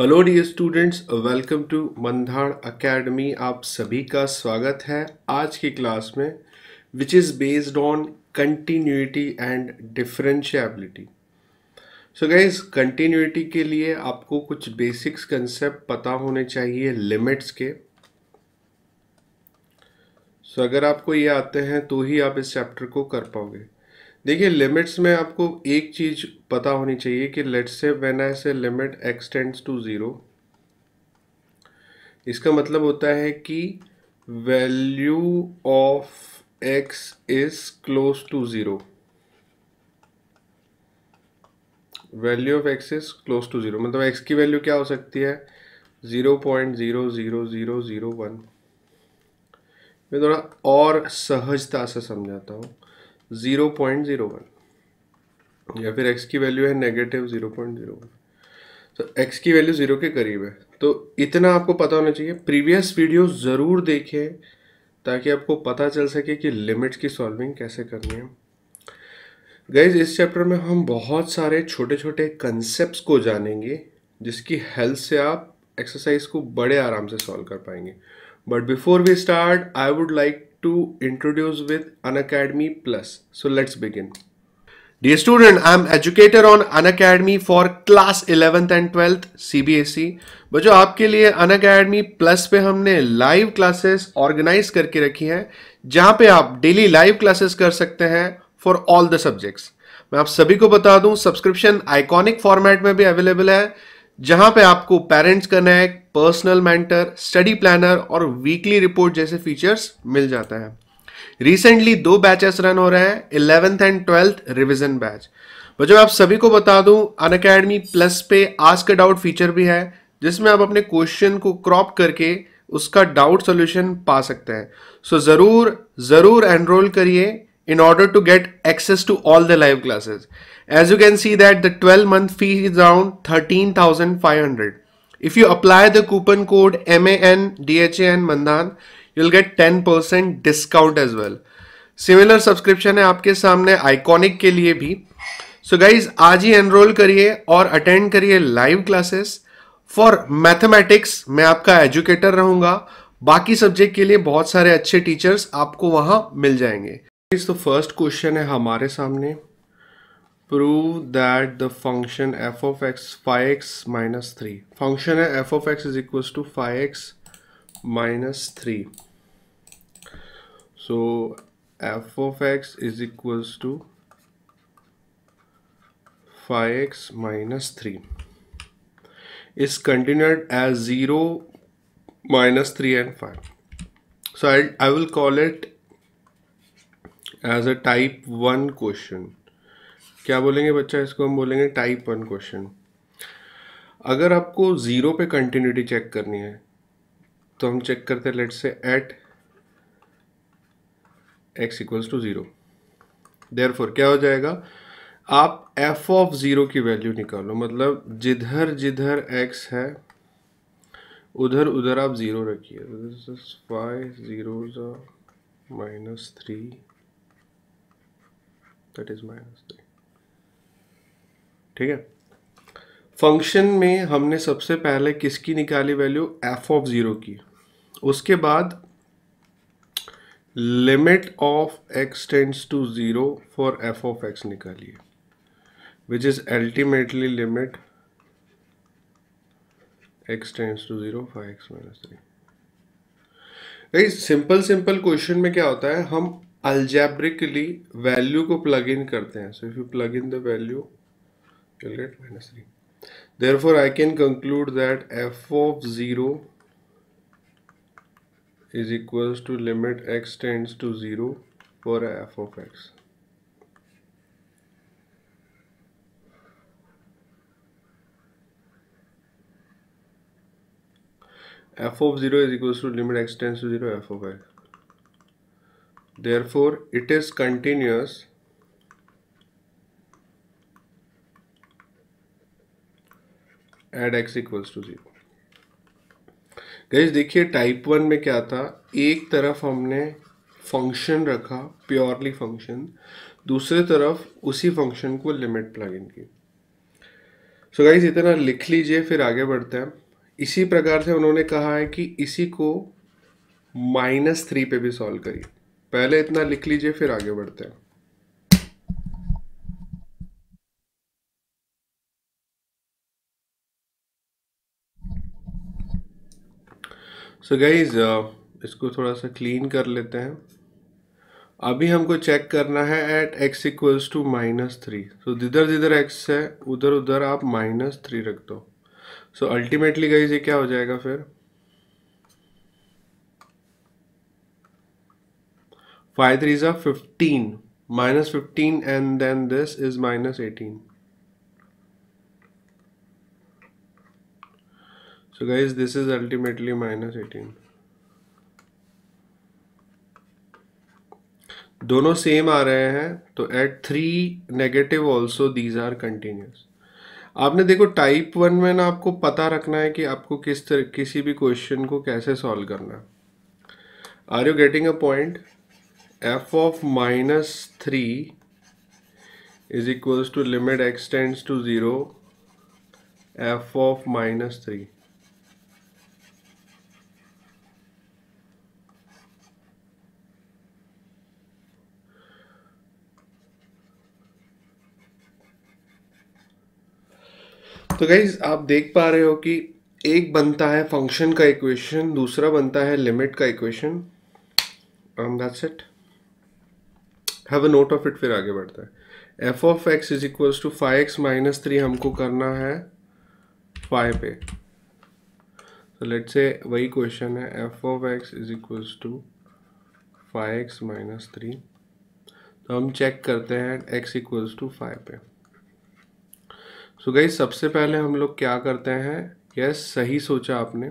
Hello dear students welcome to मंधाण academy आप सभी का स्वागत है आज की क्लास में which is based on continuity and differentiability so guys continuity के लिए आपको कुछ बेसिक्स कंसेप्ट पता होने चाहिए लिमिट्स के सो so, अगर आपको ये आते हैं तो ही आप इस चैप्टर को कर पाओगे देखिए लिमिट्स में आपको एक चीज़ पता होनी चाहिए कि लेट्स से व्हेन आई से लिमिट एक्सटेंड्स टू ज़ीरो इसका मतलब होता है कि value of x is close to zero value of x is close to zero मतलब एक्स की वैल्यू क्या हो सकती है zero point zero zero zero zero one मैं थोड़ा और सहजता से समझाता हूँ ज़ीरो पॉइंट ज़ीरो वन या फिर एक्स की वैल्यू है negative zero point zero one तो एक्स की वैल्यू ज़ीरो के करीब है तो इतना आपको पता होना चाहिए प्रीवियस वीडियो ज़रूर देखें ताकि आपको पता चल सके कि लिमिट्स की सॉल्विंग कैसे करनी है गाइज इस चैप्टर में हम बहुत सारे छोटे छोटे कंसेप्ट को जानेंगे जिसकी हेल्प से आप एक्सरसाइज को बड़े आराम से सॉल्व कर पाएंगे but before we start I would like to introduce with Unacademy Plus. So let's begin. Dear student, I am educator on Unacademy for class 11th and 12th CBSE. बच्चों आपके लिए Unacademy Plus पे हमने live classes organise करके रखी हैं जहां पे आप डेली लाइव क्लासेस कर सकते हैं फॉर ऑल द सब्जेक्ट्स मैं आप सभी को बता दूं सब्सक्रिप्शन आइकॉनिक फॉर्मेट में भी अवेलेबल है जहां पे आपको parents connect personal mentor study planner और वीकली रिपोर्ट जैसे फीचर्स मिल जाता है रिसेंटली दो बैचेस रन हो रहे हैं eleventh and twelfth revision batch बच्चों आप सभी को बता दूं अन अकेडमी प्लस पे आस्क डाउट फीचर भी है जिसमें आप अपने क्वेश्चन को क्रॉप करके उसका डाउट सोल्यूशन पा सकते हैं सो so, ज़रूर ज़रूर एनरोल करिए in order to get access to all the live classes as you can see that the twelve month fee is around thirteen thousand five hundred If you apply the coupon code MAN, DHAN, Mandan, you'll get 10% discount as well. Similar subscription है आपके सामने iconic के लिए भी सो so guys आज ही enrol करिए और attend करिए लाइव क्लासेस फॉर मैथमेटिक्स मैं आपका एजुकेटर रहूंगा बाकी सब्जेक्ट के लिए बहुत सारे अच्छे टीचर्स आपको वहां मिल जाएंगे तो फर्स्ट क्वेश्चन है हमारे सामने prove that the function f of x 5x minus 3 function f of x is equals to 5x minus 3 so f of x is equals to 5x minus 3 is continued as 0 minus 3 and 5 so I, I will call it as a type 1 question क्या बोलेंगे बच्चा इसको हम बोलेंगे type one question अगर आपको zero पे continuity check करनी है तो हम चेक करते हैं let say at x equals to zero there क्या हो जाएगा आप एफ ऑफ ज़ीरो की वैल्यू निकालो मतलब जिधर जिधर एक्स है उधर उधर आप ज़ीरो रखिए five zero minus three that is minus three ठीक है फंक्शन में हमने सबसे पहले किसकी निकाली वैल्यू एफ ऑफ ज़ीरो की उसके बाद limit of X tends to zero for F of X निकालिए which is ultimately limit x tends to zero for X minus three simple simple question में क्या होता है हम अल्जेब्रिकली वैल्यू को प्लग इन करते हैं so if you plug in the value calculate minus 3 therefore I can conclude that f of 0 is equals to limit x tends to 0 for f of x f of 0 is equals to limit x tends to 0 f of x therefore it is continuous at X equals to zero guys देखिए type one में क्या था एक तरफ हमने function रखा purely function दूसरी तरफ उसी फंक्शन को लिमिट प्लग इन की सो so गाइज इतना लिख लीजिए फिर आगे बढ़ते हैं इसी प्रकार से उन्होंने कहा है कि इसी को माइनस थ्री पे भी सॉल्व करिए पहले इतना लिख लीजिए फिर आगे बढ़ते हैं सो गाइज uh, इसको थोड़ा सा क्लीन कर लेते हैं अभी हमको चेक करना है at x equals to minus three so जिधर जिधर एक्स है उधर उधर आप माइनस थ्री रख दो सो अल्टीमेटली गाइज ये क्या हो जाएगा फिर five three uh fifteen minus fifteen and then this is minus eighteen so guys this is ultimately minus 18 दोनों सेम आ रहे हैं तो at three negative also these are continuous आपने देखो टाइप वन में ना आपको पता रखना है कि आपको किस तरह किसी भी क्वेश्चन को कैसे सॉल्व करना है are you getting a point f of minus three is equals to limit x tends to zero f of minus three तो गाइज आप देख पा रहे हो कि एक बनता है फंक्शन का इक्वेशन दूसरा बनता है लिमिट का equation and that's it have a note of it फिर आगे बढ़ता है f of x is equals to five x minus three हमको करना है फाइव पे तो लेट से वही क्वेश्चन है f of x is equals to five x minus three तो हम चेक करते हैं एक्स इक्वल्स टू फाइव पे सो so गई सबसे पहले हम लोग क्या करते हैं यस yes, सही सोचा आपने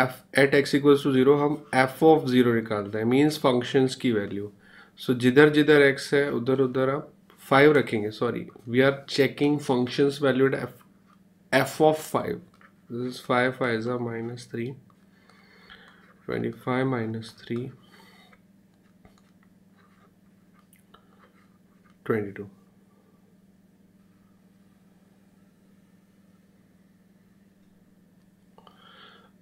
f at x equals to zero हम एफ ऑफ ज़ीरो निकालते हैं मीन्स फंक्शंस की वैल्यू सो so, जिधर जिधर एक्स है उधर उधर आप फाइव रखेंगे sorry we are checking functions value at f f of five this is five five ज़ा minus three twenty five minus three twenty two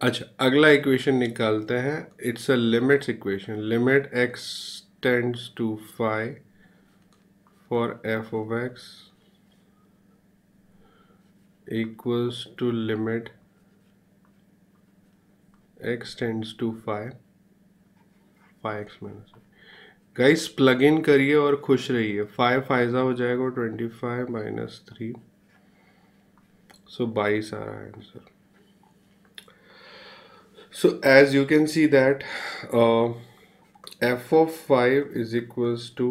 अच्छा अगला इक्वेशन निकालते हैं it's a limits equation limit x tends to five for F of x to limit x tends to five five x minus guys plug in करिए और खुश रहिए five फाइजा हो जाएगा ट्वेंटी फाइव माइनस थ्री सो बाईस आ रहा है answer so as you can see that uh, f of 5 is equals to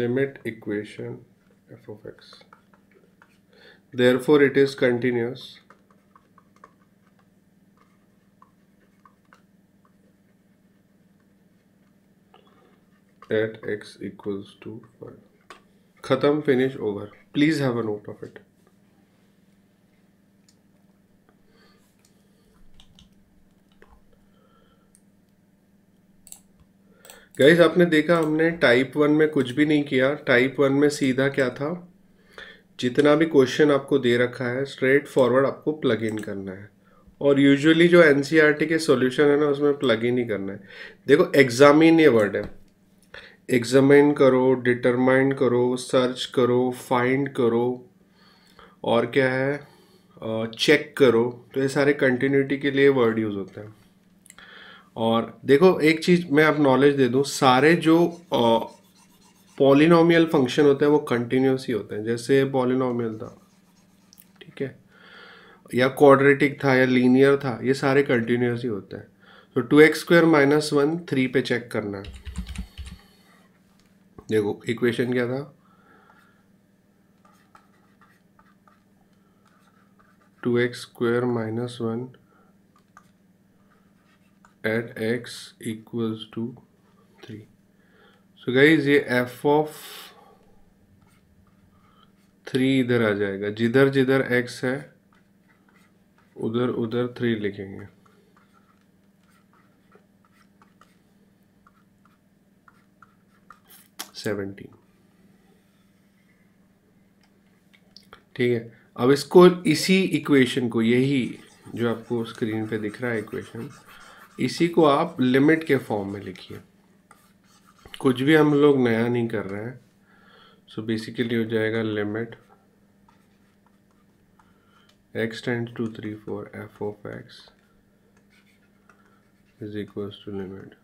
limit equation f of x therefore it is continuous at x equals to 5 khatam finish over please have a note of it guys आपने देखा हमने type one में कुछ भी नहीं किया type one में सीधा क्या था जितना भी क्वेश्चन आपको दे रखा है स्ट्रेट फॉरवर्ड आपको प्लग इन करना है और यूजुअली जो एन e के सॉल्यूशन है ना उसमें प्लग इन ही करना है देखो एग्जामिन ये वर्ड है एग्जामिन करो डिटरमाइन करो सर्च करो फाइंड करो और क्या है चेक करो तो ये सारे कंटिन्यूटी के लिए वर्ड यूज़ होते हैं और देखो एक चीज़ मैं आप नॉलेज दे दूँ सारे जो पॉलिनोमियल फंक्शन होते हैं वो कंटिन्यूस ही होते हैं जैसे पॉलिनोमियल था ठीक है या क्वाड्रेटिक था या लीनियर था ये सारे कंटिन्यूस ही होते हैं तो two x square minus one three पे चेक करना है देखो इक्वेशन क्या था two x square minus one at x equals to three so guys ये एफ ऑफ थ्री इधर आ जाएगा जिधर जिधर एक्स है उधर उधर थ्री लिखेंगे सेवेंटीन ठीक है अब इसको इसी इक्वेशन को यही जो आपको स्क्रीन पे दिख रहा है इक्वेशन इसी को आप लिमिट के फॉर्म में लिखिए कुछ भी हम लोग नया नहीं कर रहे हैं सो बेसिकली हो जाएगा limit x tend to three for f of x is equals to limit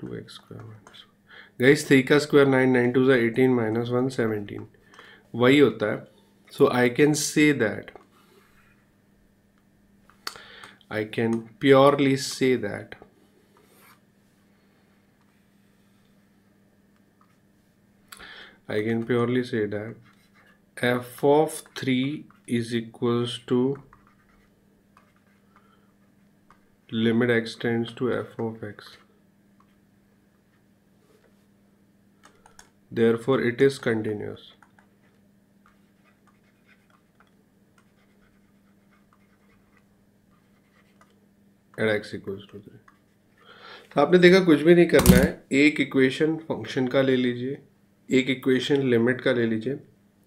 two x square minus गई थ्री का स्क्वायर नाइन नाइन टू जो एटीन माइनस वन सेवेंटीन वही होता है so I can say that I can purely say that I can purely say that f of 3 is equals to limit x tends to f of x therefore it is continuous at x equal to three तो आपने देखा कुछ भी नहीं करना है एक equation function का ले लीजिए एक इक्वेशन लिमिट का ले लीजिए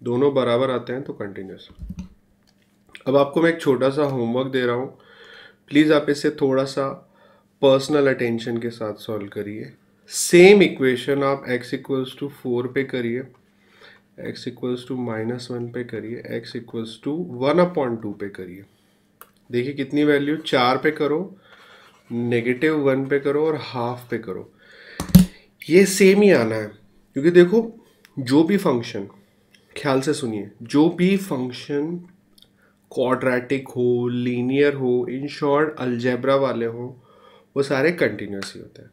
दोनों बराबर आते हैं तो कंटिन्यूस अब आपको मैं एक छोटा सा होमवर्क दे रहा हूँ प्लीज़ आप इसे थोड़ा सा पर्सनल अटेंशन के साथ सॉल्व करिए सेम इक्वेशन आप x इक्वल्स टू फोर पे करिए x equals to minus one पे करिए x equals to one upon two पे करिए देखिए कितनी वैल्यू चार पे करो नेगेटिव वन पे करो और हाफ पे करो ये सेम ही आना है क्योंकि देखो जो भी फंक्शन ख्याल से सुनिए जो भी फंक्शन क्वाड्रेटिक हो लीनियर हो इन शॉर्ट अल्जेब्रा वाले हो वो सारे कंटिन्यूस ही होते हैं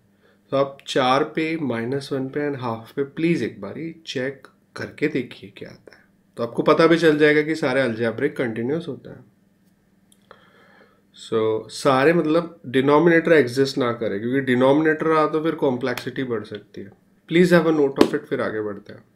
तो आप चार पे माइनस वन पे एंड हाफ पे प्लीज़ एक बार ही चेक करके देखिए क्या आता है तो आपको पता भी चल जाएगा कि सारे अल्जेब्रिक कंटिन्यूस होता है सो so, सारे मतलब डिनोमिनेटर एग्जिस्ट ना करे क्योंकि डिनोमिनेटर आ तो फिर कॉम्प्लेक्सिटी बढ़ सकती है please have a note of it फिर आगे बढ़ते हैं